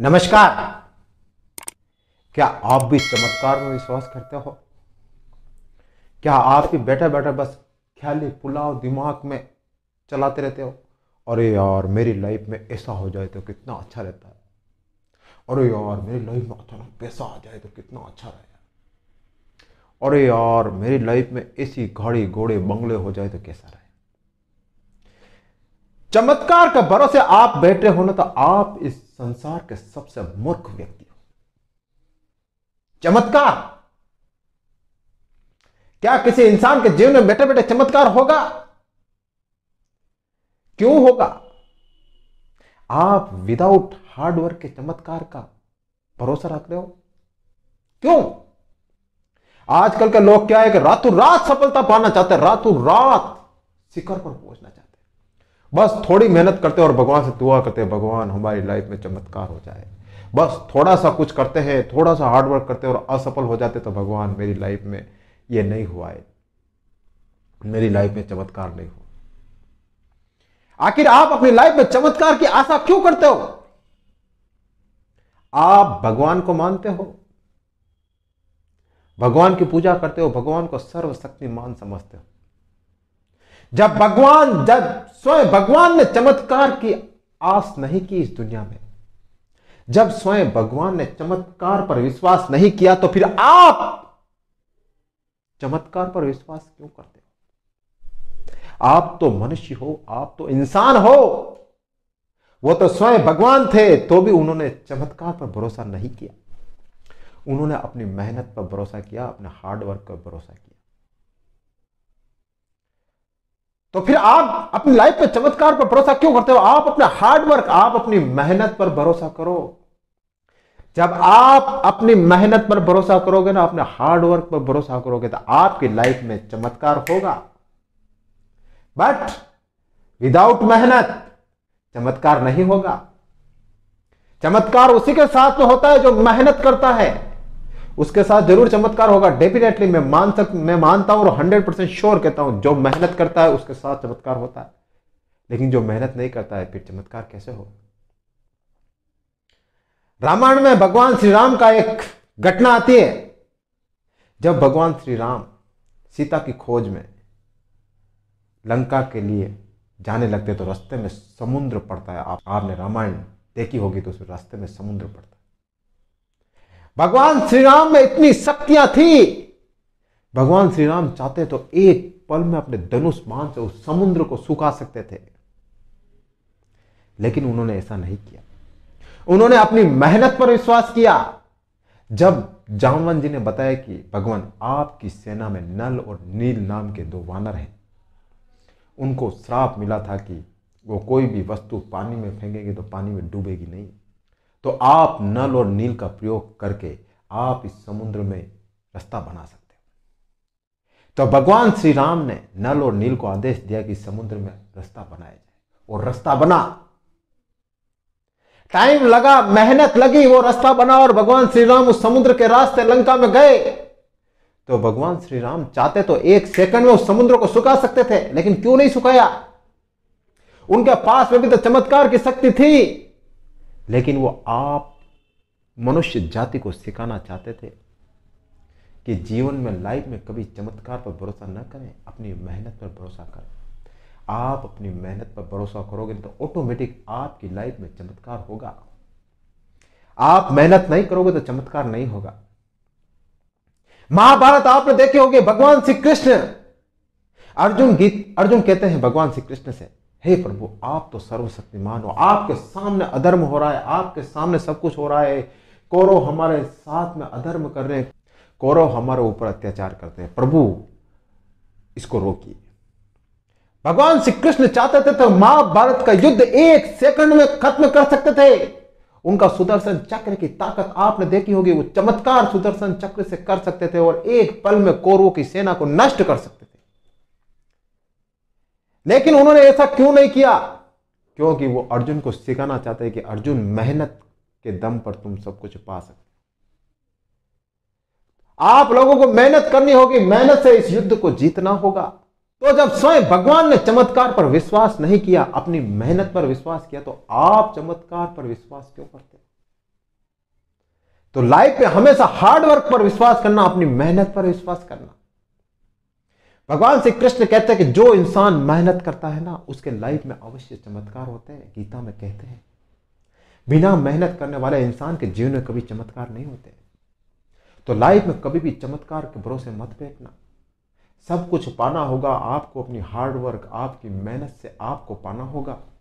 नमस्कार क्या आप भी चमत्कार में विश्वास करते हो क्या आप भी बैठे बैठे बस ख्याली पुलाव दिमाग में चलाते रहते हो अरे यार मेरी लाइफ में ऐसा हो जाए तो कितना अच्छा रहता है अरे यार मेरी लाइफ में अचानक पैसा आ जाए तो कितना अच्छा रहे अरे यार मेरी लाइफ में ऐसी घाड़ी घोड़े बंगले हो जाए तो कैसा रहे चमत्कार के भरोसे आप बैठे हो ना तो आप इस संसार के सबसे मूर्ख व्यक्ति हो चमत्कार क्या किसी इंसान के जीवन में बैठे बैठे चमत्कार होगा क्यों होगा आप विदाउट हार्डवर्क के चमत्कार का भरोसा रख रहे हो क्यों आजकल के लोग क्या है कि रातों रात सफलता पाना चाहते हैं रातों रात शिखर पर पहुंचना चाहते बस थोड़ी मेहनत करते और भगवान से दुआ करते भगवान हमारी लाइफ में चमत्कार हो जाए बस थोड़ा सा कुछ करते हैं थोड़ा सा हार्डवर्क करते हैं और असफल हो जाते तो भगवान मेरी लाइफ में ये नहीं हुआ है मेरी लाइफ में चमत्कार नहीं हुआ आखिर आप अपनी लाइफ में चमत्कार की आशा क्यों करते हो आप भगवान को मानते हो भगवान की पूजा करते हो भगवान को सर्वशक्तिमान समझते हो जब भगवान जब स्वयं भगवान ने चमत्कार की आस नहीं की इस दुनिया में जब स्वयं भगवान ने चमत्कार पर विश्वास नहीं किया तो फिर आप चमत्कार पर विश्वास क्यों करते हो आप तो मनुष्य हो आप तो इंसान हो वो तो स्वयं भगवान थे तो भी उन्होंने चमत्कार पर भरोसा नहीं किया उन्होंने अपनी मेहनत पर भरोसा किया अपने हार्डवर्क पर भरोसा किया तो फिर आप अपनी लाइफ पे चमत्कार पर भरोसा क्यों करते हो आप अपने हार्डवर्क आप अपनी मेहनत पर भरोसा करो जब आप अपनी मेहनत पर भरोसा करोगे ना अपने हार्डवर्क पर भरोसा करोगे तो आपकी लाइफ में चमत्कार होगा बट विदाउट मेहनत चमत्कार नहीं होगा चमत्कार उसी के साथ में तो होता है जो मेहनत करता है उसके साथ जरूर चमत्कार होगा डेफिनेटली मैं मान सक मैं मानता हूं और हंड्रेड परसेंट श्योर कहता हूं जो मेहनत करता है उसके साथ चमत्कार होता है लेकिन जो मेहनत नहीं करता है फिर चमत्कार कैसे हो रामायण में भगवान श्री राम का एक घटना आती है जब भगवान श्री राम सीता की खोज में लंका के लिए जाने लगते तो रास्ते में समुद्र पड़ता है आप, आपने रामायण देखी होगी तो उस रास्ते में समुद्र पड़ता है भगवान श्री राम में इतनी शक्तियां थी भगवान श्री राम चाहते तो एक पल में अपने धनुष मान से उस समुद्र को सुखा सकते थे लेकिन उन्होंने ऐसा नहीं किया उन्होंने अपनी मेहनत पर विश्वास किया जब जामवन जी ने बताया कि भगवान आपकी सेना में नल और नील नाम के दो वानर हैं उनको श्राप मिला था कि वो कोई भी वस्तु पानी में फेंकेंगे तो पानी में डूबेगी नहीं तो आप नल और नील का प्रयोग करके आप इस समुद्र में रास्ता बना सकते तो भगवान श्री राम ने नल और नील को आदेश दिया कि समुद्र में रास्ता बनाया जाए और रास्ता बना टाइम लगा मेहनत लगी वो रास्ता बना और भगवान श्री राम उस समुद्र के रास्ते लंका में गए तो भगवान श्री राम चाहते तो एक सेकंड में उस समुद्र को सुखा सकते थे लेकिन क्यों नहीं सुखाया उनके पास में भी तो चमत्कार की शक्ति थी लेकिन वो आप मनुष्य जाति को सिखाना चाहते थे कि जीवन में लाइफ में कभी चमत्कार पर भरोसा न करें अपनी मेहनत पर भरोसा करें आप अपनी मेहनत पर भरोसा करोगे तो ऑटोमेटिक आपकी लाइफ में चमत्कार होगा आप मेहनत नहीं करोगे तो चमत्कार नहीं होगा महाभारत आपने देखे होंगे भगवान श्री कृष्ण अर्जुन गीत अर्जुन कहते हैं भगवान श्री कृष्ण से हे प्रभु आप तो सर्वशक्तिमान हो आपके सामने अधर्म हो रहा है आपके सामने सब कुछ हो रहा है कौरव हमारे साथ में अधर्म कर रहे हैं कौरव हमारे ऊपर अत्याचार करते हैं प्रभु इसको रोकिए भगवान श्री कृष्ण चाहते थे तो महाभारत का युद्ध एक सेकंड में खत्म कर सकते थे उनका सुदर्शन चक्र की ताकत आपने देखी होगी वो चमत्कार सुदर्शन चक्र से कर सकते थे और एक पल में कौरवों की सेना को नष्ट कर सकते लेकिन उन्होंने ऐसा क्यों नहीं किया क्योंकि वो अर्जुन को सिखाना चाहते हैं कि अर्जुन मेहनत के दम पर तुम सब कुछ पा सकते आप लोगों को मेहनत करनी होगी मेहनत से इस युद्ध को जीतना होगा तो जब स्वयं भगवान ने चमत्कार पर विश्वास नहीं किया अपनी मेहनत पर विश्वास किया तो आप चमत्कार पर विश्वास क्यों करते तो लाइफ में हमेशा हार्डवर्क पर विश्वास करना अपनी मेहनत पर विश्वास करना भगवान श्री कृष्ण कहते हैं कि जो इंसान मेहनत करता है ना उसके लाइफ में अवश्य चमत्कार होते हैं गीता में कहते हैं बिना मेहनत करने वाले इंसान के जीवन में कभी चमत्कार नहीं होते तो लाइफ में कभी भी चमत्कार के भरोसे मत फेंकना सब कुछ पाना होगा आपको अपनी हार्डवर्क आपकी मेहनत से आपको पाना होगा